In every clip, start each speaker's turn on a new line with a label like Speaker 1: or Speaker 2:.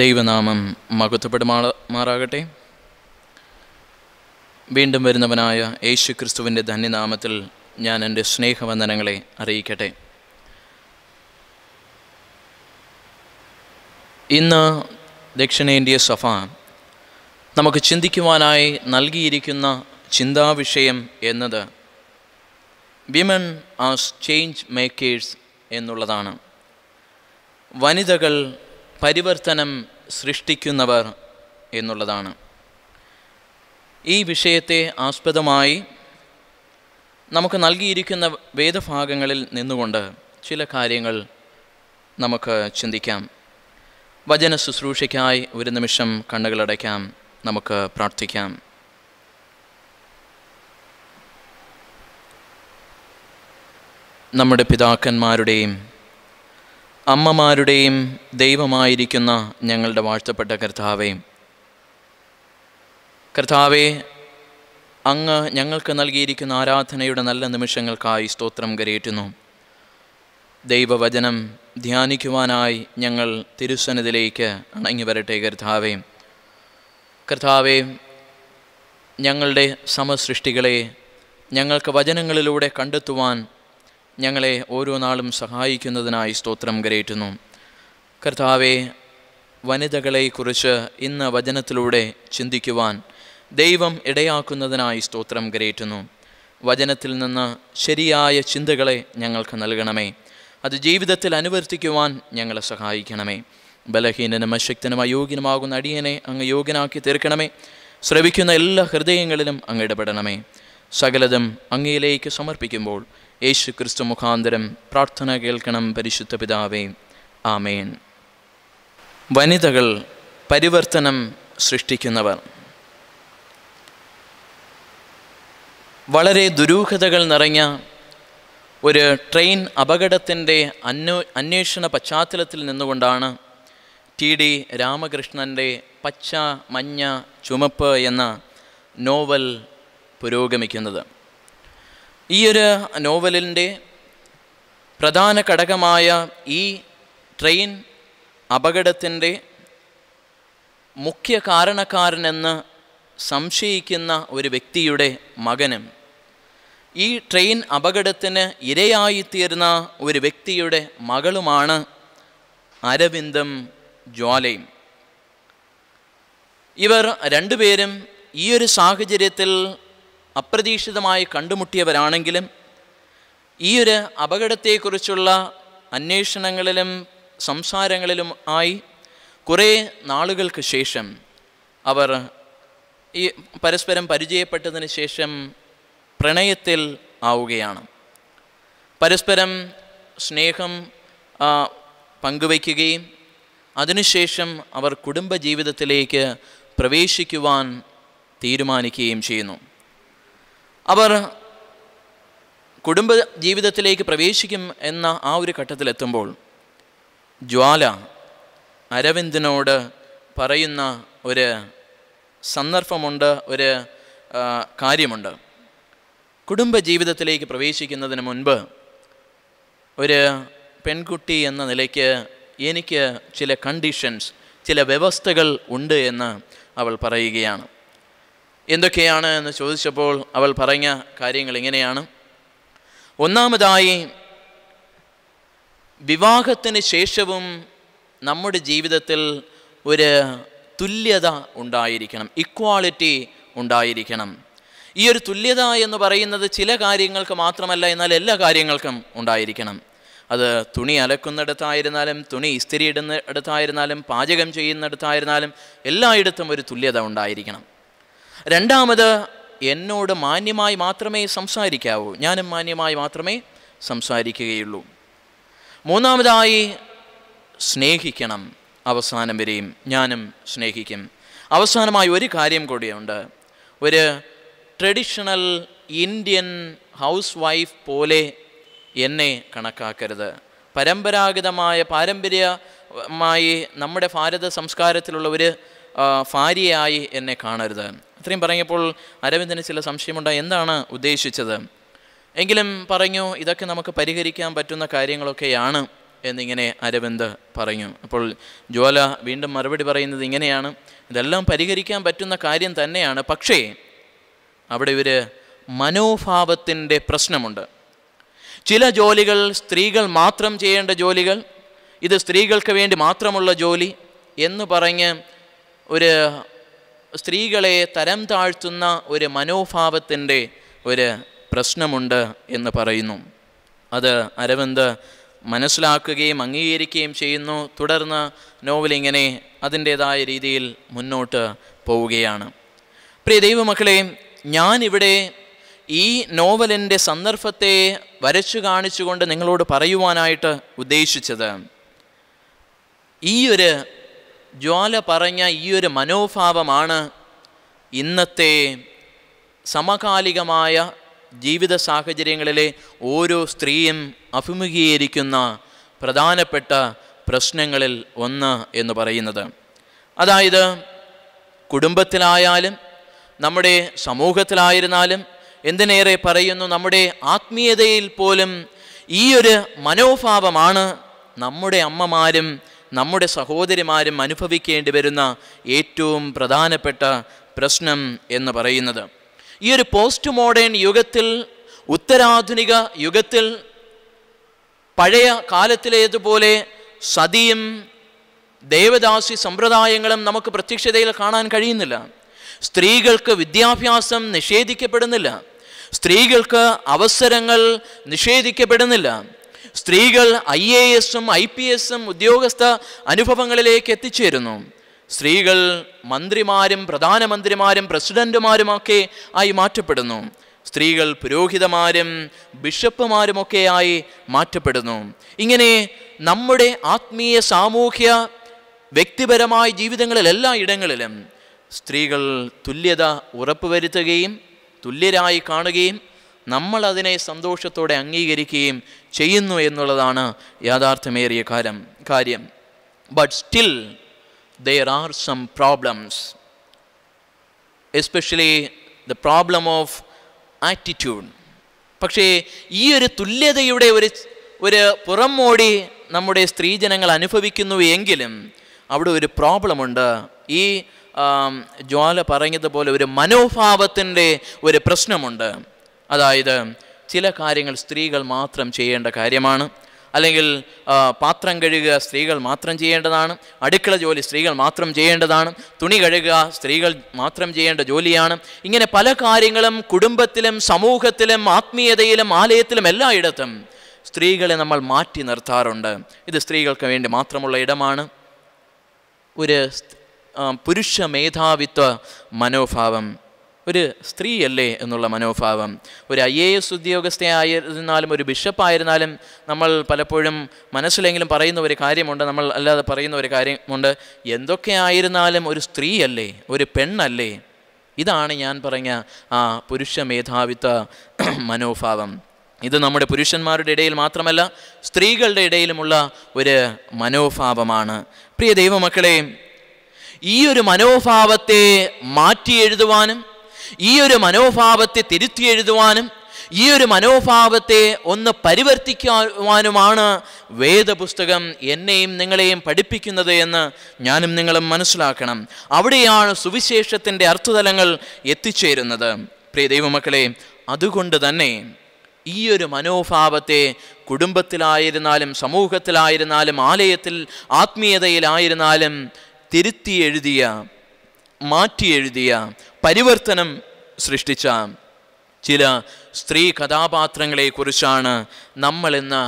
Speaker 1: ദൈവനാമം മകുത്തപ്പെടുമാറാകട്ടെ വീണ്ടും വരുന്നവനായ യേശു ക്രിസ്തുവിൻ്റെ ധന്യനാമത്തിൽ ഞാൻ എൻ്റെ സ്നേഹവന്ദനങ്ങളെ അറിയിക്കട്ടെ ഇന്ന് ദക്ഷിണേന്ത്യ സഭ നമുക്ക് ചിന്തിക്കുവാനായി നൽകിയിരിക്കുന്ന ചിന്താവിഷയം എന്നത് വിമൻ ആസ് ചേഞ്ച് മേക്കേഴ്സ് എന്നുള്ളതാണ് വനിതകൾ പരിവർത്തനം സൃഷ്ടിക്കുന്നവർ എന്നുള്ളതാണ് ഈ വിഷയത്തെ ആസ്പദമായി നമുക്ക് നൽകിയിരിക്കുന്ന വേദഭാഗങ്ങളിൽ നിന്നുകൊണ്ട് ചില കാര്യങ്ങൾ നമുക്ക് ചിന്തിക്കാം വചന ശുശ്രൂഷയ്ക്കായി ഒരു നിമിഷം കണ്ണുകളടയ്ക്കാം നമുക്ക് പ്രാർത്ഥിക്കാം നമ്മുടെ പിതാക്കന്മാരുടെയും അമ്മമാരുടെയും ദൈവമായിരിക്കുന്ന ഞങ്ങളുടെ വാഴ്ത്തപ്പെട്ട കർത്താവേയും കർത്താവേ അങ്ങ് ഞങ്ങൾക്ക് നൽകിയിരിക്കുന്ന ആരാധനയുടെ നല്ല നിമിഷങ്ങൾക്കായി സ്തോത്രം കരയേറ്റുന്നു ദൈവവചനം ധ്യാനിക്കുവാനായി ഞങ്ങൾ തിരുസന്നിധിയിലേക്ക് അണങ്ങി വരട്ടെ കർത്താവേ കർത്താവേ ഞങ്ങളുടെ സമസൃഷ്ടികളെ ഞങ്ങൾക്ക് വചനങ്ങളിലൂടെ കണ്ടെത്തുവാൻ ഞങ്ങളെ ഓരോ നാളും സഹായിക്കുന്നതിനായി സ്തോത്രം കരയറ്റുന്നു കർത്താവെ വനിതകളെക്കുറിച്ച് ഇന്ന് വചനത്തിലൂടെ ചിന്തിക്കുവാൻ ദൈവം ഇടയാക്കുന്നതിനായി സ്തോത്രം കരയറ്റുന്നു വചനത്തിൽ നിന്ന് ശരിയായ ചിന്തകളെ ഞങ്ങൾക്ക് നൽകണമേ അത് ജീവിതത്തിൽ അനുവർത്തിക്കുവാൻ ഞങ്ങളെ സഹായിക്കണമേ ബലഹീനനും അശക്തനും അയോഗ്യനുമാകുന്ന അടിയനെ അങ്ങ് യോഗ്യനാക്കി തീർക്കണമേ ശ്രവിക്കുന്ന എല്ലാ ഹൃദയങ്ങളിലും അങ്ങ് ഇടപെടണമേ സകലതും അങ്ങയിലേക്ക് സമർപ്പിക്കുമ്പോൾ യേശു ക്രിസ്തു മുഖാന്തരം പ്രാർത്ഥന കേൾക്കണം പരിശുദ്ധ പിതാവേ ആമേൻ വനിതകൾ പരിവർത്തനം സൃഷ്ടിക്കുന്നവർ വളരെ ദുരൂഹതകൾ നിറഞ്ഞ ഒരു ട്രെയിൻ അപകടത്തിൻ്റെ അന്വേ അന്വേഷണ പശ്ചാത്തലത്തിൽ നിന്നുകൊണ്ടാണ് ടി ഡി രാമകൃഷ്ണൻ്റെ പച്ച മഞ്ഞ ചുമപ്പ് എന്ന നോവൽ പുരോഗമിക്കുന്നത് ഈ ഒരു നോവലിൻ്റെ പ്രധാന ഘടകമായ ഈ ട്രെയിൻ അപകടത്തിൻ്റെ മുഖ്യ കാരണക്കാരനെന്ന് സംശയിക്കുന്ന ഒരു വ്യക്തിയുടെ മകനും ഈ ട്രെയിൻ അപകടത്തിന് ഇരയായിത്തീർന്ന ഒരു വ്യക്തിയുടെ മകളുമാണ് അരവിന്ദം ജ്വാലയും ഇവർ രണ്ടുപേരും ഈ ഒരു സാഹചര്യത്തിൽ അപ്രതീക്ഷിതമായി കണ്ടുമുട്ടിയവരാണെങ്കിലും ഈ ഒരു അപകടത്തെക്കുറിച്ചുള്ള അന്വേഷണങ്ങളിലും സംസാരങ്ങളിലും ആയി കുറേ നാളുകൾക്ക് ശേഷം അവർ ഈ പരസ്പരം പരിചയപ്പെട്ടതിന് ശേഷം പ്രണയത്തിൽ ആവുകയാണ് പരസ്പരം സ്നേഹം പങ്കുവയ്ക്കുകയും അതിനുശേഷം അവർ കുടുംബജീവിതത്തിലേക്ക് പ്രവേശിക്കുവാൻ തീരുമാനിക്കുകയും ചെയ്യുന്നു അവർ കുടുംബ ജീവിതത്തിലേക്ക് പ്രവേശിക്കും എന്ന ആ ഒരു ഘട്ടത്തിലെത്തുമ്പോൾ ജ്വാല അരവിന്ദനോട് പറയുന്ന ഒരു സന്ദർഭമുണ്ട് ഒരു കാര്യമുണ്ട് കുടുംബ ജീവിതത്തിലേക്ക് പ്രവേശിക്കുന്നതിന് മുൻപ് ഒരു പെൺകുട്ടി എന്ന നിലയ്ക്ക് എനിക്ക് ചില കണ്ടീഷൻസ് ചില വ്യവസ്ഥകൾ ഉണ്ട് എന്ന് അവൾ പറയുകയാണ് എന്തൊക്കെയാണ് എന്ന് ചോദിച്ചപ്പോൾ അവൾ പറഞ്ഞ കാര്യങ്ങൾ ഇങ്ങനെയാണ് ഒന്നാമതായി വിവാഹത്തിന് ശേഷവും നമ്മുടെ ജീവിതത്തിൽ ഒരു തുല്യത ഉണ്ടായിരിക്കണം ഇക്വാളിറ്റി ഉണ്ടായിരിക്കണം ഈ ഒരു തുല്യത എന്ന് പറയുന്നത് ചില കാര്യങ്ങൾക്ക് മാത്രമല്ല എന്നാൽ എല്ലാ കാര്യങ്ങൾക്കും ഉണ്ടായിരിക്കണം അത് തുണി അലക്കുന്നിടത്തായിരുന്നാലും തുണി ഇസ്തിരി ഇടുന്നിടത്തായിരുന്നാലും പാചകം ചെയ്യുന്നിടത്തായിരുന്നാലും എല്ലായിടത്തും ഒരു തുല്യത ഉണ്ടായിരിക്കണം രണ്ടാമത് എന്നോട് മാന്യമായി മാത്രമേ സംസാരിക്കാവൂ ഞാനും മാന്യമായി മാത്രമേ സംസാരിക്കുകയുള്ളൂ മൂന്നാമതായി സ്നേഹിക്കണം അവസാനം വരെയും ഞാനും സ്നേഹിക്കും അവസാനമായി ഒരു കാര്യം കൂടിയുണ്ട് ഒരു ട്രഡീഷണൽ ഇന്ത്യൻ ഹൗസ് വൈഫ് പോലെ എന്നെ കണക്കാക്കരുത് പരമ്പരാഗതമായ പാരമ്പര്യമായി നമ്മുടെ ഭാരത സംസ്കാരത്തിലുള്ള ഒരു ഭാര്യയായി എന്നെ കാണരുത് അത്രയും പറഞ്ഞപ്പോൾ അരവിന്ദന് ചില സംശയമുണ്ട് എന്താണ് ഉദ്ദേശിച്ചത് എങ്കിലും പറഞ്ഞു ഇതൊക്കെ നമുക്ക് പരിഹരിക്കാൻ പറ്റുന്ന കാര്യങ്ങളൊക്കെയാണ് എന്നിങ്ങനെ അരവിന്ദ് പറഞ്ഞു അപ്പോൾ ജ്വാല വീണ്ടും മറുപടി പറയുന്നത് ഇങ്ങനെയാണ് ഇതെല്ലാം പരിഹരിക്കാൻ പറ്റുന്ന കാര്യം തന്നെയാണ് പക്ഷേ അവിടെ ഇവർ മനോഭാവത്തിൻ്റെ പ്രശ്നമുണ്ട് ചില ജോലികൾ സ്ത്രീകൾ മാത്രം ചെയ്യേണ്ട ജോലികൾ ഇത് സ്ത്രീകൾക്ക് വേണ്ടി മാത്രമുള്ള ജോലി എന്ന് പറഞ്ഞ് ഒരു സ്ത്രീകളെ തരം താഴ്ത്തുന്ന ഒരു മനോഭാവത്തിൻ്റെ ഒരു പ്രശ്നമുണ്ട് എന്ന് പറയുന്നു അത് അരവിന്ദ് മനസ്സിലാക്കുകയും അംഗീകരിക്കുകയും ചെയ്യുന്നു തുടർന്ന് നോവലിങ്ങനെ അതിൻ്റേതായ രീതിയിൽ മുന്നോട്ട് പോവുകയാണ് പ്രിയ ദൈവമക്കളെ ഞാനിവിടെ ഈ നോവലിൻ്റെ സന്ദർഭത്തെ വരച്ചു കാണിച്ചുകൊണ്ട് നിങ്ങളോട് പറയുവാനായിട്ട് ഉദ്ദേശിച്ചത് ഈ ഒരു ജ്വാല പറഞ്ഞ ഈ ഒരു മനോഭാവമാണ് ഇന്നത്തെ സമകാലികമായ ജീവിത സാഹചര്യങ്ങളിലെ ഓരോ സ്ത്രീയും അഭിമുഖീകരിക്കുന്ന പ്രധാനപ്പെട്ട പ്രശ്നങ്ങളിൽ ഒന്ന് എന്ന് പറയുന്നത് അതായത് കുടുംബത്തിലായാലും നമ്മുടെ സമൂഹത്തിലായിരുന്നാലും എന്തിനേറെ പറയുന്നു നമ്മുടെ ആത്മീയതയിൽ പോലും ഈ ഒരു മനോഭാവമാണ് നമ്മുടെ അമ്മമാരും നമ്മുടെ സഹോദരിമാരും അനുഭവിക്കേണ്ടി വരുന്ന ഏറ്റവും പ്രധാനപ്പെട്ട പ്രശ്നം എന്ന് പറയുന്നത് ഈ ഒരു പോസ്റ്റ് മോഡേൺ യുഗത്തിൽ ഉത്തരാധുനിക യുഗത്തിൽ പഴയ കാലത്തിലേതുപോലെ സതിയും ദേവദാസി സമ്പ്രദായങ്ങളും നമുക്ക് പ്രത്യക്ഷതയിൽ കാണാൻ കഴിയുന്നില്ല സ്ത്രീകൾക്ക് വിദ്യാഭ്യാസം നിഷേധിക്കപ്പെടുന്നില്ല സ്ത്രീകൾക്ക് അവസരങ്ങൾ നിഷേധിക്കപ്പെടുന്നില്ല സ്ത്രീകൾ ഐ എ എസും ഐ പി എസും ഉദ്യോഗസ്ഥ അനുഭവങ്ങളിലേക്ക് എത്തിച്ചേരുന്നു സ്ത്രീകൾ മന്ത്രിമാരും പ്രധാനമന്ത്രിമാരും പ്രസിഡന്റുമാരുമൊക്കെ ആയി മാറ്റപ്പെടുന്നു സ്ത്രീകൾ പുരോഹിതമാരും ആയി മാറ്റപ്പെടുന്നു ഇങ്ങനെ നമ്മുടെ ആത്മീയ സാമൂഹ്യ വ്യക്തിപരമായ ജീവിതങ്ങളിൽ എല്ലാ ഇടങ്ങളിലും സ്ത്രീകൾ തുല്യത ഉറപ്പുവരുത്തുകയും തുല്യരായി കാണുകയും നമ്മൾ അതിനെ സന്തോഷത്തോടെ അംഗീകരിക്കുകയും ചെയ്യുന്നു എന്നുള്ളതാണ് യാഥാർത്ഥ്യമേറിയ കാര്യം കാര്യം but still there are some problems especially the problem of attitude പക്ഷേ ഈ ഒരു തുല്യതയുടെ ഒരു ഒരു പുറംമോടി നമ്മുടെ സ്ത്രീജനങ്ങൾ അനുഭവിക്കുന്നു എങ്കിലും അവിടെ ഒരു പ്രോബ്ലമുണ്ട് ഈ ജ്വാല പറഞ്ഞതുപോലെ ഒരു മനോഭാവത്തിൻ്റെ ഒരു പ്രശ്നമുണ്ട് അതായത് ചില കാര്യങ്ങൾ സ്ത്രീകൾ മാത്രം ചെയ്യേണ്ട കാര്യമാണ് അല്ലെങ്കിൽ പാത്രം കഴുകുക സ്ത്രീകൾ മാത്രം ചെയ്യേണ്ടതാണ് അടുക്കള ജോലി സ്ത്രീകൾ മാത്രം ചെയ്യേണ്ടതാണ് തുണി കഴുകുക സ്ത്രീകൾ മാത്രം ചെയ്യേണ്ട ജോലിയാണ് ഇങ്ങനെ പല കാര്യങ്ങളും കുടുംബത്തിലും സമൂഹത്തിലും ആത്മീയതയിലും ആലയത്തിലും എല്ലായിടത്തും സ്ത്രീകളെ നമ്മൾ മാറ്റി നിർത്താറുണ്ട് ഇത് സ്ത്രീകൾക്ക് വേണ്ടി മാത്രമുള്ള ഇടമാണ് ഒരു പുരുഷ മേധാവിത്വ മനോഭാവം ഒരു സ്ത്രീയല്ലേ എന്നുള്ള മനോഭാവം ഒരു ഐ എ എസ് ഉദ്യോഗസ്ഥയായിരുന്നാലും ഒരു ബിഷപ്പായിരുന്നാലും നമ്മൾ പലപ്പോഴും മനസ്സിലെങ്കിലും പറയുന്ന ഒരു കാര്യമുണ്ട് നമ്മൾ അല്ലാതെ പറയുന്ന ഒരു കാര്യമുണ്ട് എന്തൊക്കെ ആയിരുന്നാലും ഒരു സ്ത്രീയല്ലേ ഒരു പെണ്ണല്ലേ ഇതാണ് ഞാൻ പറഞ്ഞ ആ പുരുഷ മേധാവിത്വ മനോഭാവം ഇത് നമ്മുടെ പുരുഷന്മാരുടെ ഇടയിൽ മാത്രമല്ല സ്ത്രീകളുടെ ഇടയിലുമുള്ള ഒരു മനോഭാവമാണ് പ്രിയ ദൈവമക്കളെ ഈ ഒരു മനോഭാവത്തെ മാറ്റി എഴുതുവാനും ഈ ഒരു മനോഭാവത്തെ തിരുത്തി എഴുതുവാനും ഈ ഒരു മനോഭാവത്തെ ഒന്ന് പരിവർത്തിക്കുവാനുമാണ് വേദപുസ്തകം എന്നെയും നിങ്ങളെയും പഠിപ്പിക്കുന്നത് എന്ന് ഞാനും നിങ്ങളും മനസ്സിലാക്കണം അവിടെയാണ് സുവിശേഷത്തിൻ്റെ അർത്ഥതലങ്ങൾ എത്തിച്ചേരുന്നത് പ്രിയ ദൈവമക്കളെ അതുകൊണ്ട് തന്നെ ഈ ഒരു മനോഭാവത്തെ കുടുംബത്തിലായിരുന്നാലും സമൂഹത്തിലായിരുന്നാലും ആലയത്തിൽ ആത്മീയതയിലായിരുന്നാലും തിരുത്തി എഴുതിയ മാറ്റിയെഴുതിയ പരിവർത്തനം സൃഷ്ടിച്ച ചില സ്ത്രീ കഥാപാത്രങ്ങളെക്കുറിച്ചാണ് നമ്മൾ ഇന്ന്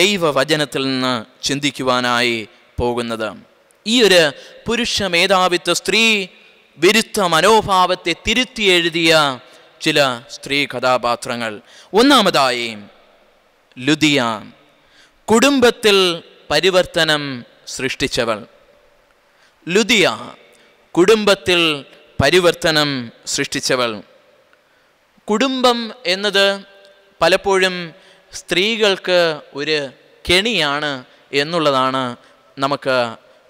Speaker 1: ദൈവവചനത്തിൽ നിന്ന് ചിന്തിക്കുവാനായി പോകുന്നത് ഈ ഒരു പുരുഷ മേധാവിത്വ സ്ത്രീ വിരുദ്ധ മനോഭാവത്തെ തിരുത്തി എഴുതിയ ചില സ്ത്രീ കഥാപാത്രങ്ങൾ ഒന്നാമതായി ലുദിയ കുടുംബത്തിൽ പരിവർത്തനം സൃഷ്ടിച്ചവൾ ലുദിയ കുടുംബത്തിൽ പരിവർത്തനം സൃഷ്ടിച്ചവൾ കുടുംബം എന്നത് പലപ്പോഴും സ്ത്രീകൾക്ക് ഒരു കെണിയാണ് എന്നുള്ളതാണ് നമുക്ക്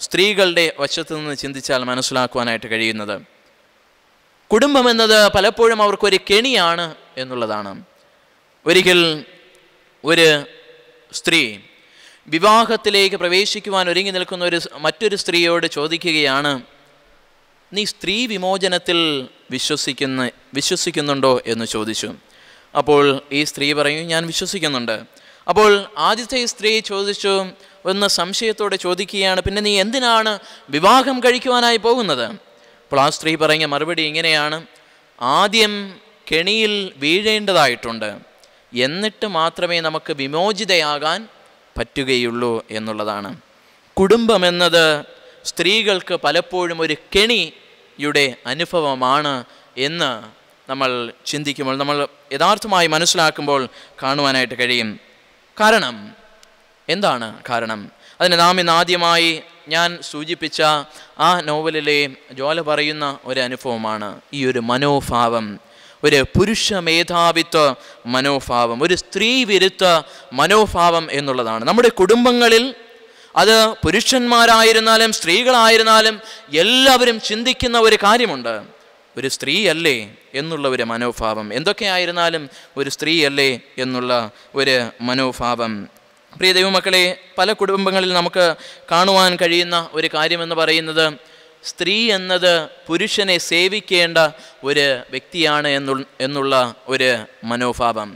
Speaker 1: സ്ത്രീകളുടെ വശത്തു നിന്ന് ചിന്തിച്ചാൽ മനസ്സിലാക്കുവാനായിട്ട് കഴിയുന്നത് കുടുംബം എന്നത് പലപ്പോഴും അവർക്കൊരു കെണിയാണ് എന്നുള്ളതാണ് ഒരിക്കൽ ഒരു സ്ത്രീ വിവാഹത്തിലേക്ക് പ്രവേശിക്കുവാൻ ഒരുങ്ങി നിൽക്കുന്ന ഒരു മറ്റൊരു സ്ത്രീയോട് ചോദിക്കുകയാണ് നീ സ്ത്രീ വിമോചനത്തിൽ വിശ്വസിക്കുന്ന വിശ്വസിക്കുന്നുണ്ടോ എന്ന് ചോദിച്ചു അപ്പോൾ ഈ സ്ത്രീ പറയും ഞാൻ വിശ്വസിക്കുന്നുണ്ട് അപ്പോൾ ആദ്യത്തെ സ്ത്രീ ചോദിച്ചു എന്ന സംശയത്തോടെ ചോദിക്കുകയാണ് പിന്നെ നീ എന്തിനാണ് വിവാഹം കഴിക്കുവാനായി പോകുന്നത് അപ്പോൾ ആ സ്ത്രീ പറഞ്ഞ മറുപടി ഇങ്ങനെയാണ് ആദ്യം കെണിയിൽ വീഴേണ്ടതായിട്ടുണ്ട് എന്നിട്ട് മാത്രമേ നമുക്ക് വിമോചിതയാകാൻ പറ്റുകയുള്ളൂ എന്നുള്ളതാണ് കുടുംബം എന്നത് സ്ത്രീകൾക്ക് പലപ്പോഴും ഒരു കെണി യുടെ അനുഭവമാണ് എന്ന് നമ്മൾ ചിന്തിക്കുമ്പോൾ നമ്മൾ യഥാർത്ഥമായി മനസ്സിലാക്കുമ്പോൾ കാണുവാനായിട്ട് കഴിയും കാരണം എന്താണ് കാരണം അതിന് നാം ഇന്ന് ആദ്യമായി ഞാൻ സൂചിപ്പിച്ച ആ നോവലിലെ ജോല പറയുന്ന ഒരു അനുഭവമാണ് ഈ ഒരു മനോഭാവം ഒരു പുരുഷ മേധാവിത്വ മനോഭാവം ഒരു സ്ത്രീ വിരുദ്ധ മനോഭാവം എന്നുള്ളതാണ് നമ്മുടെ കുടുംബങ്ങളിൽ അത് പുരുഷന്മാരായിരുന്നാലും സ്ത്രീകളായിരുന്നാലും എല്ലാവരും ചിന്തിക്കുന്ന ഒരു കാര്യമുണ്ട് ഒരു സ്ത്രീയല്ലേ എന്നുള്ള ഒരു മനോഭാവം എന്തൊക്കെയായിരുന്നാലും ഒരു സ്ത്രീയല്ലേ എന്നുള്ള ഒരു മനോഭാവം പ്രിയ ദൈവമക്കളെ പല കുടുംബങ്ങളിൽ നമുക്ക് കാണുവാൻ കഴിയുന്ന ഒരു കാര്യമെന്ന് പറയുന്നത് സ്ത്രീ എന്നത് പുരുഷനെ സേവിക്കേണ്ട ഒരു വ്യക്തിയാണ് എന്നുള്ള ഒരു മനോഭാവം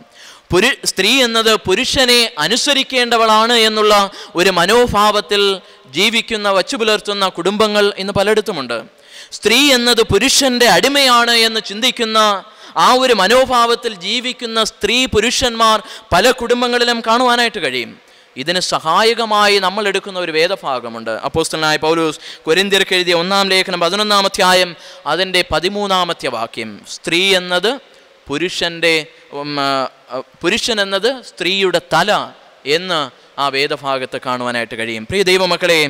Speaker 1: പുരു സ്ത്രീ എന്നത് പുരുഷനെ അനുസരിക്കേണ്ടവളാണ് എന്നുള്ള ഒരു മനോഭാവത്തിൽ ജീവിക്കുന്ന വച്ചു പുലർത്തുന്ന കുടുംബങ്ങൾ ഇന്ന് പലയിടത്തുമുണ്ട് സ്ത്രീ എന്നത് പുരുഷന്റെ അടിമയാണ് എന്ന് ചിന്തിക്കുന്ന ആ ഒരു മനോഭാവത്തിൽ ജീവിക്കുന്ന സ്ത്രീ പുരുഷന്മാർ പല കുടുംബങ്ങളിലും കാണുവാനായിട്ട് കഴിയും ഇതിന് സഹായകമായി നമ്മൾ എടുക്കുന്ന ഒരു വേദഭാഗമുണ്ട് അപ്പോസ്റ്റലായ പൗലൂസ് കൊരിന്തിർക്ക് എഴുതിയ ഒന്നാം ലേഖനം പതിനൊന്നാമധ്യായം അതിൻ്റെ പതിമൂന്നാമത്തെ വാക്യം സ്ത്രീ എന്നത് പുരുഷൻ്റെ പുരുഷൻ എന്നത് സ്ത്രീയുടെ തല എന്ന് ആ വേദഭാഗത്ത് കാണുവാനായിട്ട് കഴിയും പ്രിയ ദൈവമക്കളെ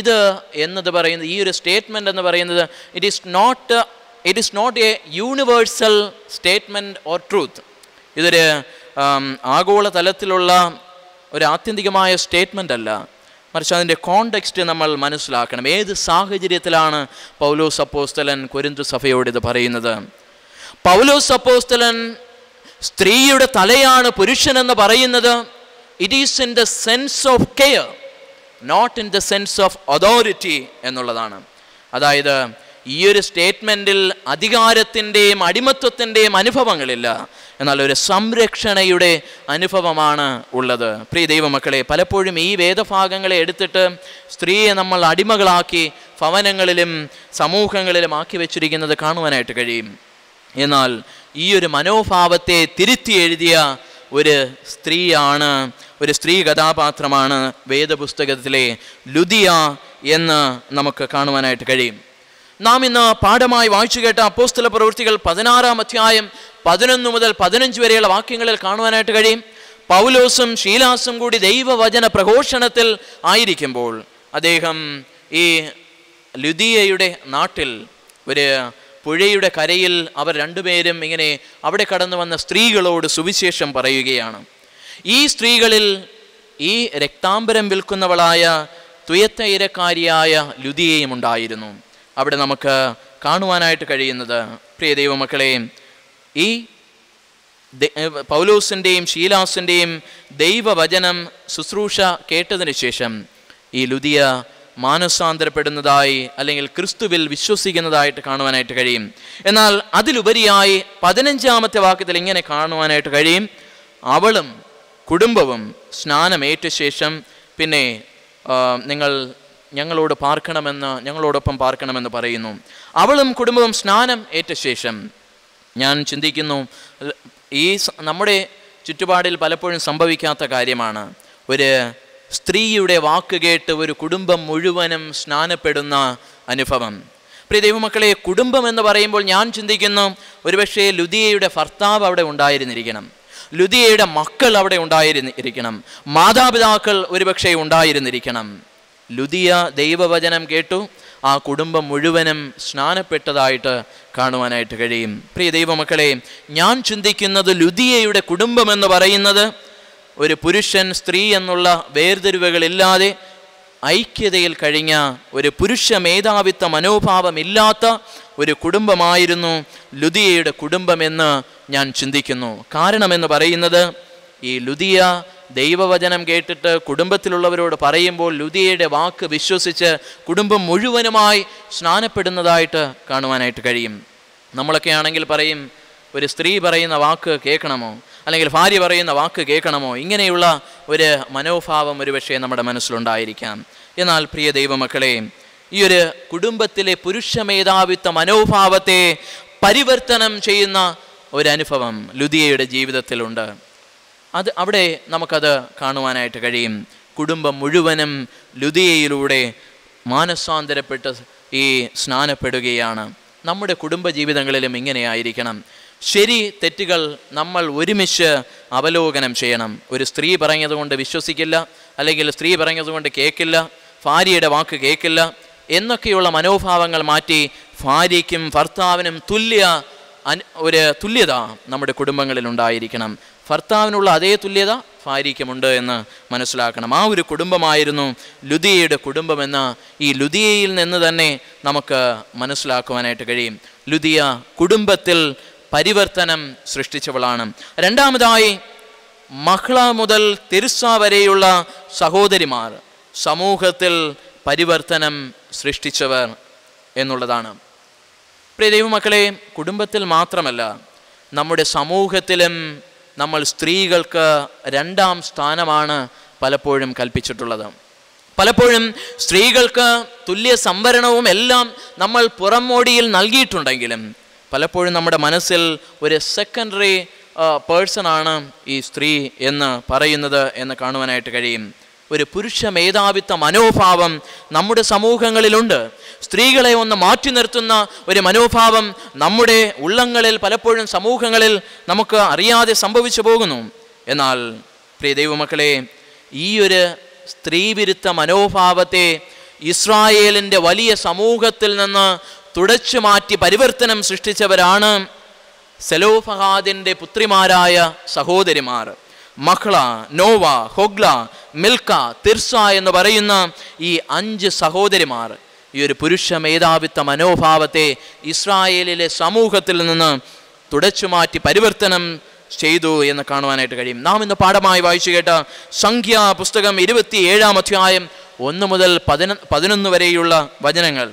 Speaker 1: ഇത് എന്നത് പറയുന്നത് ഈ ഒരു സ്റ്റേറ്റ്മെൻ്റ് എന്ന് പറയുന്നത് it is not it is not a universal statement or truth ഇതൊരു ആഗോള തലത്തിലുള്ള ഒരു ആത്യന്തികമായ സ്റ്റേറ്റ്മെൻ്റ് അല്ല മറിച്ച് അതിൻ്റെ കോണ്ടെക്സ്റ്റ് നമ്മൾ മനസ്സിലാക്കണം ഏത് സാഹചര്യത്തിലാണ് പൗലോസ് അപ്പോസ്തലൻ കൊരിന്തു സഭയോട് ഇത് പറയുന്നത് പൗലോസ് അപ്പോസ്തലൻ സ്ത്രീയുടെ തലയാണ് പുരുഷൻ എന്ന് പറയുന്നത് it is in the sense of care not in the sense of authority എന്നുള്ളതാണ് അതായത് ഈ ഒരു സ്റ്റേറ്റ്മെൻറ്റിൽ അധികാരത്തിൻ്റെയും അടിമത്വത്തിൻ്റെയും അനുഭവങ്ങളില്ല എന്നാൽ ഒരു സംരക്ഷണയുടെ അനുഭവമാണ് ഉള്ളത് പ്രിയ ദൈവമക്കളെ പലപ്പോഴും ഈ വേദഭാഗങ്ങളെ എടുത്തിട്ട് സ്ത്രീയെ നമ്മൾ അടിമകളാക്കി ഭവനങ്ങളിലും സമൂഹങ്ങളിലും ആക്കി വെച്ചിരിക്കുന്നത് കാണുവാനായിട്ട് കഴിയും എന്നാൽ ഈ ഒരു മനോഭാവത്തെ തിരുത്തി എഴുതിയ ഒരു സ്ത്രീയാണ് ഒരു സ്ത്രീ കഥാപാത്രമാണ് വേദപുസ്തകത്തിലെ ലുദിയ എന്ന് നമുക്ക് കാണുവാനായിട്ട് കഴിയും നാം ഇന്ന് പാഠമായി വായിച്ചു കേട്ട അപ്പോസ്തല പ്രവൃത്തികൾ പതിനാറാം അധ്യായം പതിനൊന്ന് മുതൽ പതിനഞ്ച് വരെയുള്ള വാക്യങ്ങളിൽ കാണുവാനായിട്ട് കഴിയും പൗലോസും ഷീലാസും കൂടി ദൈവവചന പ്രഘോഷണത്തിൽ ആയിരിക്കുമ്പോൾ അദ്ദേഹം ഈ ലുദിയയുടെ നാട്ടിൽ ഒരു പുഴയുടെ കരയിൽ അവർ രണ്ടുപേരും ഇങ്ങനെ അവിടെ കടന്നു വന്ന സ്ത്രീകളോട് സുവിശേഷം പറയുകയാണ് ഈ സ്ത്രീകളിൽ ഈ രക്താംബരം വിൽക്കുന്നവളായ തുയത്തൈരക്കാരിയായ ലുതിയയും ഉണ്ടായിരുന്നു അവിടെ നമുക്ക് കാണുവാനായിട്ട് കഴിയുന്നത് പ്രിയ ദൈവമക്കളെ ഈ പൗലോസിൻ്റെയും ഷീലാസിൻ്റെയും ദൈവവചനം ശുശ്രൂഷ കേട്ടതിന് ശേഷം ഈ ലുതിയ മാനസാന്തരപ്പെടുന്നതായി അല്ലെങ്കിൽ ക്രിസ്തുവിൽ വിശ്വസിക്കുന്നതായിട്ട് കാണുവാനായിട്ട് കഴിയും എന്നാൽ അതിലുപരിയായി പതിനഞ്ചാമത്തെ വാക്യത്തിൽ ഇങ്ങനെ കാണുവാനായിട്ട് കഴിയും അവളും കുടുംബവും സ്നാനമേറ്റ ശേഷം പിന്നെ നിങ്ങൾ ഞങ്ങളോട് പാർക്കണമെന്ന് ഞങ്ങളോടൊപ്പം പാർക്കണമെന്ന് പറയുന്നു അവളും കുടുംബവും സ്നാനം ഏറ്റ ശേഷം ഞാൻ ചിന്തിക്കുന്നു ഈ നമ്മുടെ ചുറ്റുപാടിൽ പലപ്പോഴും സംഭവിക്കാത്ത കാര്യമാണ് ഒരു സ്ത്രീയുടെ വാക്ക് കേട്ട് ഒരു കുടുംബം മുഴുവനും സ്നാനപ്പെടുന്ന അനുഭവം പ്രിയ ദൈവമക്കളെ കുടുംബം എന്ന് പറയുമ്പോൾ ഞാൻ ചിന്തിക്കുന്നു ഒരുപക്ഷേ ലുദിയയുടെ ഭർത്താവ് അവിടെ ഉണ്ടായിരുന്നിരിക്കണം ലുദിയയുടെ മക്കൾ അവിടെ ഉണ്ടായിരുന്നിരിക്കണം മാതാപിതാക്കൾ ഒരുപക്ഷെ ഉണ്ടായിരുന്നിരിക്കണം ലുദിയ ദൈവവചനം കേട്ടു ആ കുടുംബം മുഴുവനും സ്നാനപ്പെട്ടതായിട്ട് കാണുവാനായിട്ട് കഴിയും പ്രിയ ദൈവമക്കളെ ഞാൻ ചിന്തിക്കുന്നത് ലുദിയയുടെ കുടുംബം എന്ന് പറയുന്നത് ഒരു പുരുഷൻ സ്ത്രീ എന്നുള്ള വേർതിരിവുകളില്ലാതെ ഐക്യതയിൽ കഴിഞ്ഞ ഒരു പുരുഷ മേധാവിത്വ മനോഭാവമില്ലാത്ത ഒരു കുടുംബമായിരുന്നു ലുദിയയുടെ കുടുംബമെന്ന് ഞാൻ ചിന്തിക്കുന്നു കാരണമെന്ന് പറയുന്നത് ഈ ലുദിയ ദൈവവചനം കേട്ടിട്ട് കുടുംബത്തിലുള്ളവരോട് പറയുമ്പോൾ ലുദിയയുടെ വാക്ക് വിശ്വസിച്ച് കുടുംബം മുഴുവനുമായി സ്നാനപ്പെടുന്നതായിട്ട് കാണുവാനായിട്ട് കഴിയും നമ്മളൊക്കെ ആണെങ്കിൽ പറയും ഒരു സ്ത്രീ പറയുന്ന വാക്ക് കേൾക്കണമോ അല്ലെങ്കിൽ ഭാര്യ പറയുന്ന വാക്ക് കേൾക്കണമോ ഇങ്ങനെയുള്ള ഒരു മനോഭാവം പക്ഷേ നമ്മുടെ മനസ്സിലുണ്ടായിരിക്കാം എന്നാൽ പ്രിയ ദൈവമക്കളെ ഈ ഒരു കുടുംബത്തിലെ പുരുഷ മേധാവിത്വ മനോഭാവത്തെ പരിവർത്തനം ചെയ്യുന്ന ഒരനുഭവം ലുതിയയുടെ ജീവിതത്തിലുണ്ട് അത് അവിടെ നമുക്കത് കാണുവാനായിട്ട് കഴിയും കുടുംബം മുഴുവനും ലുതിയയിലൂടെ മാനസാന്തരപ്പെട്ട് ഈ സ്നാനപ്പെടുകയാണ് നമ്മുടെ കുടുംബ ജീവിതങ്ങളിലും ഇങ്ങനെയായിരിക്കണം ശരി തെറ്റുകൾ നമ്മൾ ഒരുമിച്ച് അവലോകനം ചെയ്യണം ഒരു സ്ത്രീ പറഞ്ഞതുകൊണ്ട് വിശ്വസിക്കില്ല അല്ലെങ്കിൽ സ്ത്രീ പറഞ്ഞതുകൊണ്ട് കേൾക്കില്ല ഭാര്യയുടെ വാക്ക് കേൾക്കില്ല എന്നൊക്കെയുള്ള മനോഭാവങ്ങൾ മാറ്റി ഭാര്യയ്ക്കും ഭർത്താവിനും തുല്യ ഒരു തുല്യത നമ്മുടെ കുടുംബങ്ങളിൽ ഉണ്ടായിരിക്കണം ഭർത്താവിനുള്ള അതേ തുല്യത ഭാര്യയ്ക്കുമുണ്ട് എന്ന് മനസ്സിലാക്കണം ആ ഒരു കുടുംബമായിരുന്നു ലുതിയയുടെ കുടുംബമെന്ന് ഈ ലുദിയയിൽ നിന്ന് തന്നെ നമുക്ക് മനസ്സിലാക്കുവാനായിട്ട് കഴിയും ലുദിയ കുടുംബത്തിൽ പരിവർത്തനം സൃഷ്ടിച്ചവളാണ് രണ്ടാമതായി മഹ്ള മുതൽ തിരുസ വരെയുള്ള സഹോദരിമാർ സമൂഹത്തിൽ പരിവർത്തനം സൃഷ്ടിച്ചവർ എന്നുള്ളതാണ് പ്രിയ ദൈവമക്കളെ കുടുംബത്തിൽ മാത്രമല്ല നമ്മുടെ സമൂഹത്തിലും നമ്മൾ സ്ത്രീകൾക്ക് രണ്ടാം സ്ഥാനമാണ് പലപ്പോഴും കൽപ്പിച്ചിട്ടുള്ളത് പലപ്പോഴും സ്ത്രീകൾക്ക് തുല്യ സംവരണവും എല്ലാം നമ്മൾ പുറമോടിയിൽ നൽകിയിട്ടുണ്ടെങ്കിലും പലപ്പോഴും നമ്മുടെ മനസ്സിൽ ഒരു സെക്കൻഡറി പേഴ്സൺ ആണ് ഈ സ്ത്രീ എന്ന് പറയുന്നത് എന്ന് കാണുവാനായിട്ട് കഴിയും ഒരു പുരുഷ മേധാവിത്വ മനോഭാവം നമ്മുടെ സമൂഹങ്ങളിലുണ്ട് സ്ത്രീകളെ ഒന്ന് മാറ്റി നിർത്തുന്ന ഒരു മനോഭാവം നമ്മുടെ ഉള്ളങ്ങളിൽ പലപ്പോഴും സമൂഹങ്ങളിൽ നമുക്ക് അറിയാതെ സംഭവിച്ചു പോകുന്നു എന്നാൽ പ്രിയ ദൈവമക്കളെ ഈ ഒരു സ്ത്രീവിരുദ്ധ മനോഭാവത്തെ ഇസ്രായേലിൻ്റെ വലിയ സമൂഹത്തിൽ നിന്ന് തുടച്ചു മാറ്റി പരിവർത്തനം സൃഷ്ടിച്ചവരാണ് സെലോഫഹാദിൻ്റെ പുത്രിമാരായ സഹോദരിമാർ മഹ്ള നോവ ഹൊഗ്ല മിൽക്ക തിർസ എന്ന് പറയുന്ന ഈ അഞ്ച് സഹോദരിമാർ ഈ ഒരു പുരുഷ മേധാവിത്വ മനോഭാവത്തെ ഇസ്രായേലിലെ സമൂഹത്തിൽ നിന്ന് തുടച്ചുമാറ്റി പരിവർത്തനം ചെയ്തു എന്ന് കാണുവാനായിട്ട് കഴിയും നാം ഇന്ന് പാഠമായി വായിച്ചു കേട്ട സംഖ്യാ പുസ്തകം ഇരുപത്തി ഏഴാം അധ്യായം ഒന്ന് മുതൽ പതിന പതിനൊന്ന് വരെയുള്ള വചനങ്ങൾ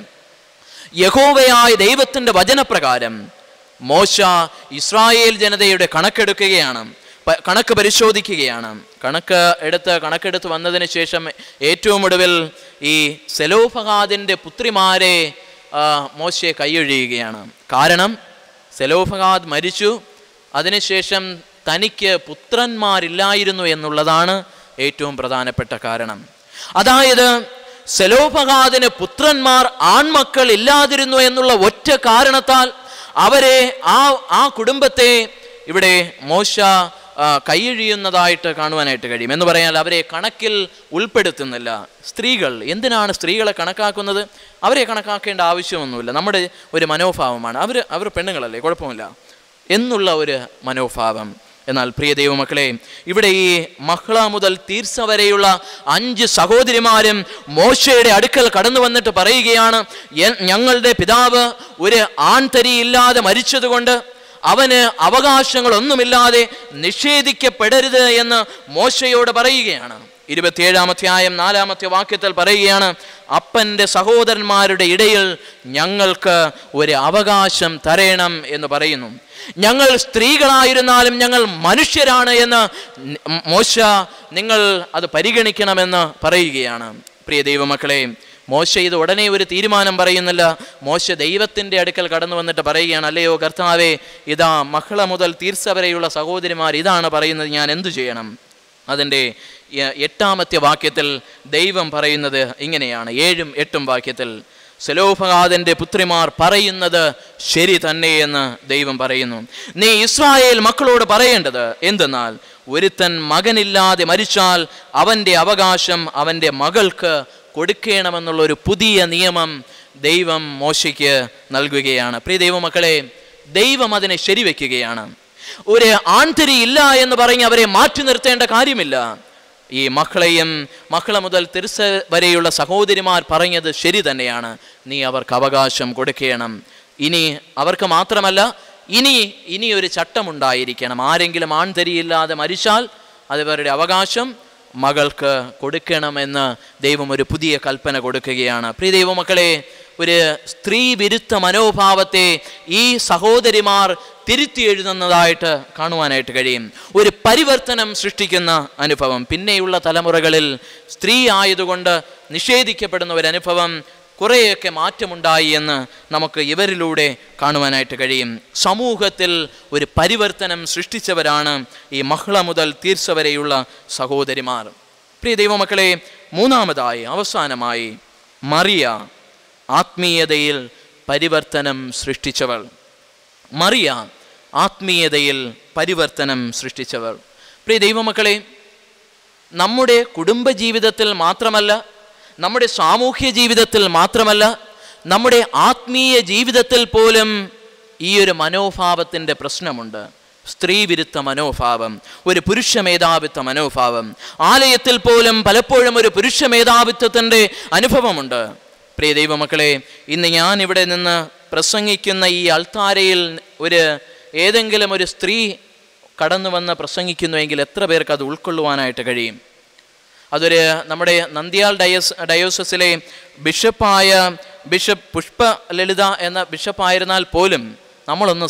Speaker 1: യഹോവയായ ദൈവത്തിൻ്റെ വചനപ്രകാരം മോശ ഇസ്രായേൽ ജനതയുടെ കണക്കെടുക്കുകയാണ് കണക്ക് പരിശോധിക്കുകയാണ് കണക്ക് എടുത്ത് കണക്കെടുത്ത് വന്നതിന് ശേഷം ഏറ്റവും ഒടുവിൽ ഈ സെലോഫഹാദിൻ്റെ പുത്രിമാരെ മോശയെ കൈയൊഴിയുകയാണ് കാരണം സെലോഫഹാദ് മരിച്ചു അതിനുശേഷം തനിക്ക് പുത്രന്മാരില്ലായിരുന്നു എന്നുള്ളതാണ് ഏറ്റവും പ്രധാനപ്പെട്ട കാരണം അതായത് സെലോഫഹാദിന് പുത്രന്മാർ ആൺമക്കൾ ഇല്ലാതിരുന്നു എന്നുള്ള ഒറ്റ കാരണത്താൽ അവരെ ആ ആ കുടുംബത്തെ ഇവിടെ മോശ കൈഴിയുന്നതായിട്ട് കാണുവാനായിട്ട് കഴിയും എന്ന് പറയാൻ അവരെ കണക്കിൽ ഉൾപ്പെടുത്തുന്നില്ല സ്ത്രീകൾ എന്തിനാണ് സ്ത്രീകളെ കണക്കാക്കുന്നത് അവരെ കണക്കാക്കേണ്ട ആവശ്യമൊന്നുമില്ല നമ്മുടെ ഒരു മനോഭാവമാണ് അവർ അവർ പെണ്ണുങ്ങളല്ലേ കുഴപ്പമില്ല എന്നുള്ള ഒരു മനോഭാവം എന്നാൽ പ്രിയ ദൈവമക്കളെ ഇവിടെ ഈ മഹ്ള മുതൽ തീർച്ച വരെയുള്ള അഞ്ച് സഹോദരിമാരും മോശയുടെ അടുക്കൽ കടന്നു വന്നിട്ട് പറയുകയാണ് ഞങ്ങളുടെ പിതാവ് ഒരു ആൺതരിയില്ലാതെ മരിച്ചതുകൊണ്ട് അവന് അവകാശങ്ങളൊന്നുമില്ലാതെ നിഷേധിക്കപ്പെടരുത് എന്ന് മോശയോട് പറയുകയാണ് ഇരുപത്തിയേഴാമധ്യായം നാലാമത്തെ വാക്യത്തിൽ പറയുകയാണ് അപ്പൻ്റെ സഹോദരന്മാരുടെ ഇടയിൽ ഞങ്ങൾക്ക് ഒരു അവകാശം തരേണം എന്ന് പറയുന്നു ഞങ്ങൾ സ്ത്രീകളായിരുന്നാലും ഞങ്ങൾ മനുഷ്യരാണ് എന്ന് മോശ നിങ്ങൾ അത് പരിഗണിക്കണമെന്ന് പറയുകയാണ് പ്രിയ ദൈവമക്കളെ മോശ ഇത് ഉടനെ ഒരു തീരുമാനം പറയുന്നില്ല മോശ ദൈവത്തിൻ്റെ അടുക്കൽ കടന്നു വന്നിട്ട് പറയുകയാണ് അല്ലയോ കർത്താവേ ഇതാ മക്കളെ മുതൽ തീർച്ച വരെയുള്ള സഹോദരിമാർ ഇതാണ് പറയുന്നത് ഞാൻ എന്തു ചെയ്യണം അതിൻ്റെ എട്ടാമത്തെ വാക്യത്തിൽ ദൈവം പറയുന്നത് ഇങ്ങനെയാണ് ഏഴും എട്ടും വാക്യത്തിൽ സെലോഫഗാദൻ്റെ പുത്രിമാർ പറയുന്നത് ശരി തന്നെ എന്ന് ദൈവം പറയുന്നു നീ ഇസ്രായേൽ മക്കളോട് പറയേണ്ടത് എന്തെന്നാൽ ഒരുത്തൻ മകനില്ലാതെ മരിച്ചാൽ അവൻ്റെ അവകാശം അവൻ്റെ മകൾക്ക് കൊടുക്കണമെന്നുള്ള ഒരു പുതിയ നിയമം ദൈവം മോശയ്ക്ക് നൽകുകയാണ് പ്രിയ ദൈവമക്കളെ ദൈവം അതിനെ ശരിവെക്കുകയാണ് ഒരു ആൺതിരി ഇല്ല എന്ന് പറഞ്ഞ് അവരെ മാറ്റി നിർത്തേണ്ട കാര്യമില്ല ഈ മക്കളെയും മക്കളെ മുതൽ തിരുസ വരെയുള്ള സഹോദരിമാർ പറഞ്ഞത് ശരി തന്നെയാണ് നീ അവർക്ക് അവകാശം കൊടുക്കണം ഇനി അവർക്ക് മാത്രമല്ല ഇനി ഇനിയൊരു ചട്ടമുണ്ടായിരിക്കണം ആരെങ്കിലും ആൺതരിയില്ലാതെ മരിച്ചാൽ അവരുടെ അവകാശം മകൾക്ക് കൊടുക്കണമെന്ന് ദൈവം ഒരു പുതിയ കൽപ്പന കൊടുക്കുകയാണ് പ്രിയ ദൈവമക്കളെ ഒരു സ്ത്രീ വിരുദ്ധ മനോഭാവത്തെ ഈ സഹോദരിമാർ തിരുത്തി എഴുതുന്നതായിട്ട് കാണുവാനായിട്ട് കഴിയും ഒരു പരിവർത്തനം സൃഷ്ടിക്കുന്ന അനുഭവം പിന്നെയുള്ള തലമുറകളിൽ സ്ത്രീ ആയതുകൊണ്ട് നിഷേധിക്കപ്പെടുന്ന ഒരു അനുഭവം കുറേയൊക്കെ മാറ്റമുണ്ടായി എന്ന് നമുക്ക് ഇവരിലൂടെ കാണുവാനായിട്ട് കഴിയും സമൂഹത്തിൽ ഒരു പരിവർത്തനം സൃഷ്ടിച്ചവരാണ് ഈ മഹള മുതൽ തീർച്ചവരെയുള്ള സഹോദരിമാർ പ്രിയ ദൈവമക്കളെ മൂന്നാമതായി അവസാനമായി മറിയ ആത്മീയതയിൽ പരിവർത്തനം സൃഷ്ടിച്ചവൾ മറിയ ആത്മീയതയിൽ പരിവർത്തനം സൃഷ്ടിച്ചവൾ പ്രിയ ദൈവമക്കളെ നമ്മുടെ കുടുംബജീവിതത്തിൽ മാത്രമല്ല നമ്മുടെ സാമൂഹ്യ ജീവിതത്തിൽ മാത്രമല്ല നമ്മുടെ ആത്മീയ ജീവിതത്തിൽ പോലും ഈ ഒരു മനോഭാവത്തിൻ്റെ പ്രശ്നമുണ്ട് സ്ത്രീവിരുദ്ധ മനോഭാവം ഒരു പുരുഷ മേധാവിത്വ മനോഭാവം ആലയത്തിൽ പോലും പലപ്പോഴും ഒരു പുരുഷ മേധാവിത്വത്തിൻ്റെ അനുഭവമുണ്ട് പ്രിയ ദൈവമക്കളെ ഇന്ന് ഞാൻ ഇവിടെ നിന്ന് പ്രസംഗിക്കുന്ന ഈ അൾത്താരയിൽ ഒരു ഏതെങ്കിലും ഒരു സ്ത്രീ കടന്നു വന്ന് പ്രസംഗിക്കുന്നുവെങ്കിൽ എത്ര പേർക്ക് അത് ഉൾക്കൊള്ളുവാനായിട്ട് കഴിയും അതൊരു നമ്മുടെ നന്ദിയാൽ ഡയസ് ഡയോസസിലെ ബിഷപ്പായ ബിഷപ്പ് പുഷ്പ ലളിത എന്ന ബിഷപ്പായിരുന്നാൽ പോലും നമ്മളൊന്ന്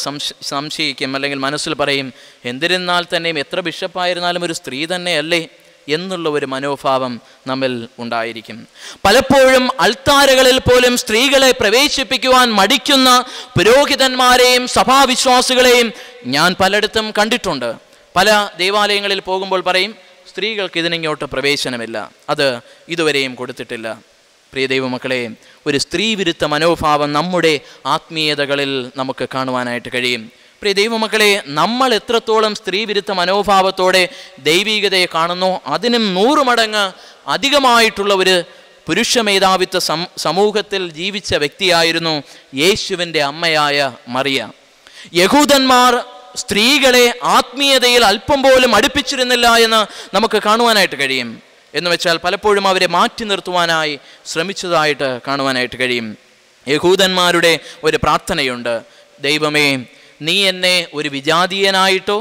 Speaker 1: സംശയിക്കും അല്ലെങ്കിൽ മനസ്സിൽ പറയും എന്തിരുന്നാൽ തന്നെയും എത്ര ബിഷപ്പായിരുന്നാലും ഒരു സ്ത്രീ തന്നെയല്ലേ എന്നുള്ള ഒരു മനോഭാവം നമ്മിൽ ഉണ്ടായിരിക്കും പലപ്പോഴും അൾത്താരകളിൽ പോലും സ്ത്രീകളെ പ്രവേശിപ്പിക്കുവാൻ മടിക്കുന്ന പുരോഹിതന്മാരെയും സഭാവിശ്വാസികളെയും ഞാൻ പലയിടത്തും കണ്ടിട്ടുണ്ട് പല ദേവാലയങ്ങളിൽ പോകുമ്പോൾ പറയും സ്ത്രീകൾക്ക് ഇതിനിങ്ങോട്ട് പ്രവേശനമില്ല അത് ഇതുവരെയും കൊടുത്തിട്ടില്ല പ്രിയ ദൈവമക്കളെ ഒരു സ്ത്രീവിരുദ്ധ മനോഭാവം നമ്മുടെ ആത്മീയതകളിൽ നമുക്ക് കാണുവാനായിട്ട് കഴിയും പ്രിയ ദൈവമക്കളെ നമ്മൾ എത്രത്തോളം സ്ത്രീവിരുദ്ധ മനോഭാവത്തോടെ ദൈവീകതയെ കാണുന്നു അതിനും നൂറ് മടങ്ങ് അധികമായിട്ടുള്ള ഒരു പുരുഷ മേധാവിത്വ സമൂഹത്തിൽ ജീവിച്ച വ്യക്തിയായിരുന്നു യേശുവിൻ്റെ അമ്മയായ മറിയ യഹൂദന്മാർ സ്ത്രീകളെ ആത്മീയതയിൽ അല്പം പോലും അടുപ്പിച്ചിരുന്നില്ല എന്ന് നമുക്ക് കാണുവാനായിട്ട് കഴിയും എന്ന് വെച്ചാൽ പലപ്പോഴും അവരെ മാറ്റി നിർത്തുവാനായി ശ്രമിച്ചതായിട്ട് കാണുവാനായിട്ട് കഴിയും യഹൂദന്മാരുടെ ഒരു പ്രാർത്ഥനയുണ്ട് ദൈവമേ നീ എന്നെ ഒരു വിജാതീയനായിട്ടോ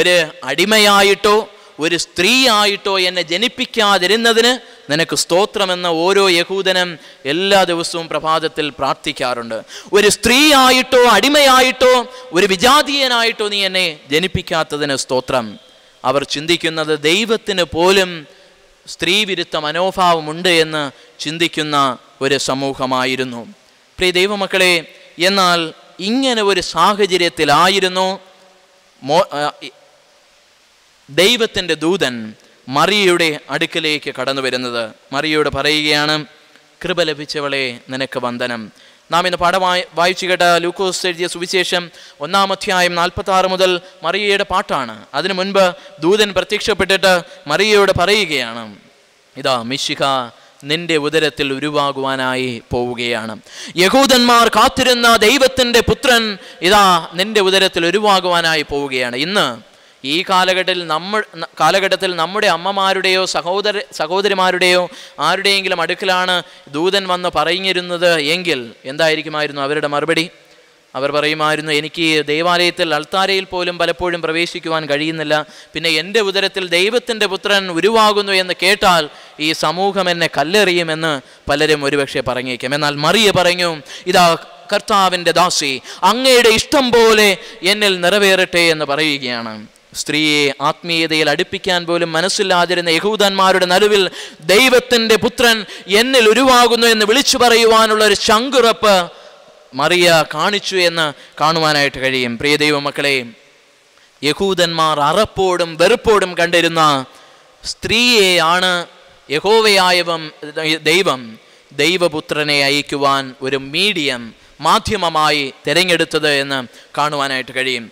Speaker 1: ഒരു അടിമയായിട്ടോ ഒരു സ്ത്രീയായിട്ടോ എന്നെ ജനിപ്പിക്കാതിരുന്നതിന് നിനക്ക് സ്തോത്രമെന്ന ഓരോ യഹൂദനും എല്ലാ ദിവസവും പ്രഭാതത്തിൽ പ്രാർത്ഥിക്കാറുണ്ട് ഒരു സ്ത്രീയായിട്ടോ അടിമയായിട്ടോ ഒരു വിജാതീയനായിട്ടോ നീ എന്നെ ജനിപ്പിക്കാത്തതിന് സ്തോത്രം അവർ ചിന്തിക്കുന്നത് ദൈവത്തിന് പോലും സ്ത്രീവിരുദ്ധ മനോഭാവമുണ്ട് എന്ന് ചിന്തിക്കുന്ന ഒരു സമൂഹമായിരുന്നു പ്രിയ ദൈവമക്കളെ എന്നാൽ ഇങ്ങനെ ഒരു സാഹചര്യത്തിലായിരുന്നു മോ ദൈവത്തിൻ്റെ ദൂതൻ മറിയയുടെ അടുക്കലേക്ക് കടന്നു വരുന്നത് മറിയോട് പറയുകയാണ് കൃപ ലഭിച്ചവളെ നിനക്ക് വന്ദനം നാം ഇന്ന് പാഠമായി വായിച്ചു കേട്ട ലൂക്കോസ് എഴുതിയ സുവിശേഷം ഒന്നാം നാൽപ്പത്തി ആറ് മുതൽ മറിയയുടെ പാട്ടാണ് അതിനു മുൻപ് ദൂതൻ പ്രത്യക്ഷപ്പെട്ടിട്ട് മറിയയോട് പറയുകയാണ് ഇതാ മിശിക നിന്റെ ഉദരത്തിൽ ഉരുവാകുവാനായി പോവുകയാണ് യഹൂദന്മാർ കാത്തിരുന്ന ദൈവത്തിൻ്റെ പുത്രൻ ഇതാ നിന്റെ ഉദരത്തിൽ ഉരുവാകുവാനായി പോവുകയാണ് ഇന്ന് ഈ കാലഘട്ടത്തിൽ നമ്മൾ കാലഘട്ടത്തിൽ നമ്മുടെ അമ്മമാരുടെയോ സഹോദര സഹോദരിമാരുടെയോ ആരുടെയെങ്കിലും അടുക്കലാണ് ദൂതൻ വന്ന് പറഞ്ഞിരുന്നത് എങ്കിൽ എന്തായിരിക്കുമായിരുന്നു അവരുടെ മറുപടി അവർ പറയുമായിരുന്നു എനിക്ക് ദേവാലയത്തിൽ അൾത്താരയിൽ പോലും പലപ്പോഴും പ്രവേശിക്കുവാൻ കഴിയുന്നില്ല പിന്നെ എൻ്റെ ഉദരത്തിൽ ദൈവത്തിൻ്റെ പുത്രൻ ഉരുവാകുന്നു എന്ന് കേട്ടാൽ ഈ സമൂഹം എന്നെ കല്ലെറിയുമെന്ന് പലരും ഒരുപക്ഷെ പറഞ്ഞേക്കും എന്നാൽ മറിയ പറഞ്ഞു ഇതാ കർത്താവിൻ്റെ ദാസി അങ്ങയുടെ ഇഷ്ടം പോലെ എന്നിൽ നിറവേറട്ടെ എന്ന് പറയുകയാണ് സ്ത്രീയെ ആത്മീയതയിൽ അടുപ്പിക്കാൻ പോലും മനസ്സില്ലാതിരുന്ന യഹൂദന്മാരുടെ നടുവിൽ ദൈവത്തിൻ്റെ പുത്രൻ എന്നിൽ ഉരുവാകുന്നു എന്ന് വിളിച്ചു പറയുവാനുള്ള ഒരു ശങ്കുറപ്പ് മറിയ കാണിച്ചു എന്ന് കാണുവാനായിട്ട് കഴിയും പ്രിയ ദൈവ മക്കളെ യഹൂദന്മാർ അറപ്പോടും വെറുപ്പോടും കണ്ടിരുന്ന സ്ത്രീയെയാണ് യഹോവയായവം ദൈവം ദൈവപുത്രനെ അയക്കുവാൻ ഒരു മീഡിയം മാധ്യമമായി തിരഞ്ഞെടുത്തത് എന്ന് കാണുവാനായിട്ട് കഴിയും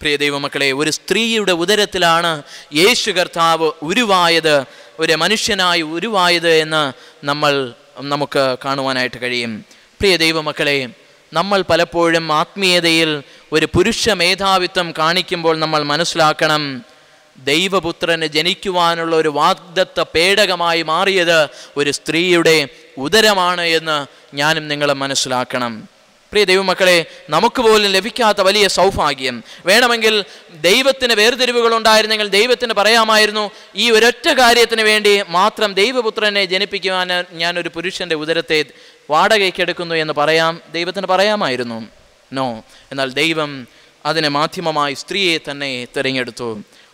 Speaker 1: പ്രിയ ദൈവമക്കളെ ഒരു സ്ത്രീയുടെ ഉദരത്തിലാണ് യേശു കർത്താവ് ഉരുവായത് ഒരു മനുഷ്യനായി ഉരുവായത് എന്ന് നമ്മൾ നമുക്ക് കാണുവാനായിട്ട് കഴിയും പ്രിയ ദൈവമക്കളെ നമ്മൾ പലപ്പോഴും ആത്മീയതയിൽ ഒരു പുരുഷ മേധാവിത്വം കാണിക്കുമ്പോൾ നമ്മൾ മനസ്സിലാക്കണം ദൈവപുത്രന് ജനിക്കുവാനുള്ള ഒരു വാഗ്ദത്ത പേടകമായി മാറിയത് ഒരു സ്ത്രീയുടെ ഉദരമാണ് എന്ന് ഞാനും നിങ്ങളും മനസ്സിലാക്കണം പ്രിയ ദൈവമക്കളെ നമുക്ക് പോലും ലഭിക്കാത്ത വലിയ സൗഭാഗ്യം വേണമെങ്കിൽ ദൈവത്തിന് വേർതിരിവുകൾ ഉണ്ടായിരുന്നെങ്കിൽ ദൈവത്തിന് പറയാമായിരുന്നു ഈ ഒരൊറ്റ കാര്യത്തിന് വേണ്ടി മാത്രം ദൈവപുത്രനെ ജനിപ്പിക്കുവാൻ ഞാനൊരു പുരുഷൻ്റെ ഉദരത്തെ വാടകയ്ക്കെടുക്കുന്നു എന്ന് പറയാം ദൈവത്തിന് പറയാമായിരുന്നു നോ എന്നാൽ ദൈവം അതിനെ മാധ്യമമായി സ്ത്രീയെ തന്നെ തിരഞ്ഞെടുത്തു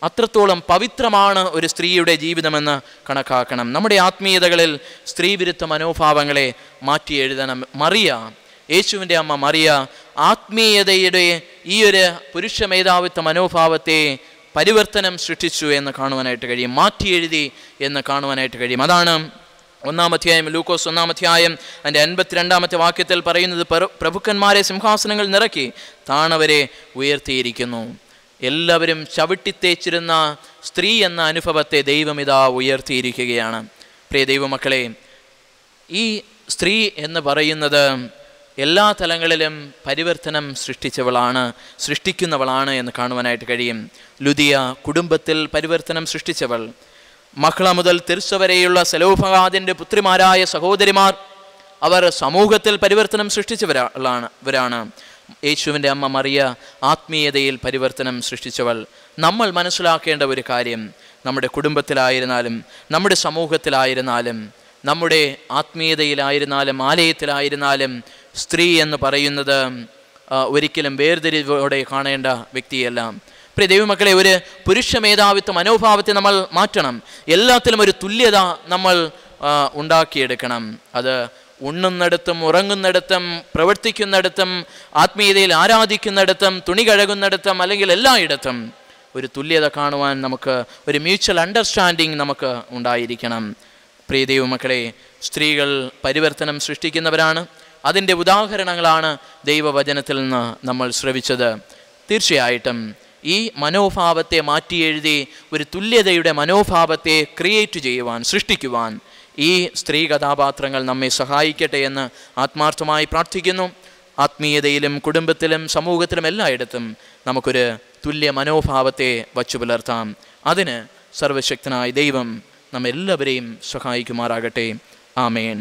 Speaker 1: അത്രത്തോളം പവിത്രമാണ് ഒരു സ്ത്രീയുടെ ജീവിതമെന്ന് കണക്കാക്കണം നമ്മുടെ ആത്മീയതകളിൽ സ്ത്രീവിരുദ്ധ മനോഭാവങ്ങളെ മാറ്റി എഴുതണം മറിയാം യേശുവിൻ്റെ അമ്മ മറിയ ആത്മീയതയുടെ ഈ ഒരു പുരുഷ മേധാവിത്വ മനോഭാവത്തെ പരിവർത്തനം സൃഷ്ടിച്ചു എന്ന് കാണുവാനായിട്ട് കഴിയും മാറ്റി എഴുതി എന്ന് കാണുവാനായിട്ട് കഴിയും അതാണ് ഒന്നാം അധ്യായം ലൂക്കോസ് ഒന്നാം അധ്യായം അതിൻ്റെ അൻപത്തിരണ്ടാമത്തെ വാക്യത്തിൽ പറയുന്നത് പ്രഭുക്കന്മാരെ സിംഹാസനങ്ങൾ നിറക്കി താണവരെ ഉയർത്തിയിരിക്കുന്നു എല്ലാവരും ചവിട്ടിത്തേച്ചിരുന്ന സ്ത്രീ എന്ന അനുഭവത്തെ ദൈവം ഇതാ ഉയർത്തിയിരിക്കുകയാണ് പ്രിയ ദൈവമക്കളെ ഈ സ്ത്രീ എന്ന് പറയുന്നത് എല്ലാ തലങ്ങളിലും പരിവർത്തനം സൃഷ്ടിച്ചവളാണ് സൃഷ്ടിക്കുന്നവളാണ് എന്ന് കാണുവാനായിട്ട് കഴിയും ലുദിയ കുടുംബത്തിൽ പരിവർത്തനം സൃഷ്ടിച്ചവൾ മഹള മുതൽ തിർച്ച വരെയുള്ള പുത്രിമാരായ സഹോദരിമാർ അവർ സമൂഹത്തിൽ പരിവർത്തനം സൃഷ്ടിച്ചവരാളാണ് ഇവരാണ് യേശുവിൻ്റെ അമ്മ മറിയ ആത്മീയതയിൽ പരിവർത്തനം സൃഷ്ടിച്ചവൾ നമ്മൾ മനസ്സിലാക്കേണ്ട ഒരു കാര്യം നമ്മുടെ കുടുംബത്തിലായിരുന്നാലും നമ്മുടെ സമൂഹത്തിലായിരുന്നാലും നമ്മുടെ ആത്മീയതയിലായിരുന്നാലും ആലയത്തിലായിരുന്നാലും സ്ത്രീ എന്ന് പറയുന്നത് ഒരിക്കലും വേർതിരിവോടെ കാണേണ്ട വ്യക്തിയല്ല പ്രിയ ദൈവമക്കളെ ഒരു പുരുഷ മേധാവിത്വ മനോഭാവത്തെ നമ്മൾ മാറ്റണം എല്ലാത്തിലും ഒരു തുല്യത നമ്മൾ ഉണ്ടാക്കിയെടുക്കണം അത് ഉണ്ണുന്നിടത്തും ഉറങ്ങുന്നിടത്തും പ്രവർത്തിക്കുന്നിടത്തും ആത്മീയതയിൽ ആരാധിക്കുന്നിടത്തും തുണി കഴകുന്നിടത്തും അല്ലെങ്കിൽ എല്ലായിടത്തും ഒരു തുല്യത കാണുവാൻ നമുക്ക് ഒരു മ്യൂച്വൽ അണ്ടർസ്റ്റാൻഡിങ് നമുക്ക് ഉണ്ടായിരിക്കണം പ്രിയ ദൈവമക്കളെ സ്ത്രീകൾ പരിവർത്തനം സൃഷ്ടിക്കുന്നവരാണ് അതിൻ്റെ ഉദാഹരണങ്ങളാണ് ദൈവവചനത്തിൽ നിന്ന് നമ്മൾ ശ്രവിച്ചത് തീർച്ചയായിട്ടും ഈ മനോഭാവത്തെ മാറ്റി എഴുതി ഒരു തുല്യതയുടെ മനോഭാവത്തെ ക്രിയേറ്റ് ചെയ്യുവാൻ സൃഷ്ടിക്കുവാൻ ഈ സ്ത്രീ കഥാപാത്രങ്ങൾ നമ്മെ സഹായിക്കട്ടെ എന്ന് ആത്മാർത്ഥമായി പ്രാർത്ഥിക്കുന്നു ആത്മീയതയിലും കുടുംബത്തിലും സമൂഹത്തിലും എല്ലായിടത്തും നമുക്കൊരു തുല്യ മനോഭാവത്തെ വച്ചു പുലർത്താം അതിന് സർവശക്തനായ ദൈവം നമ്മെല്ലാവരെയും സഹായിക്കുമാറാകട്ടെ ആമേൻ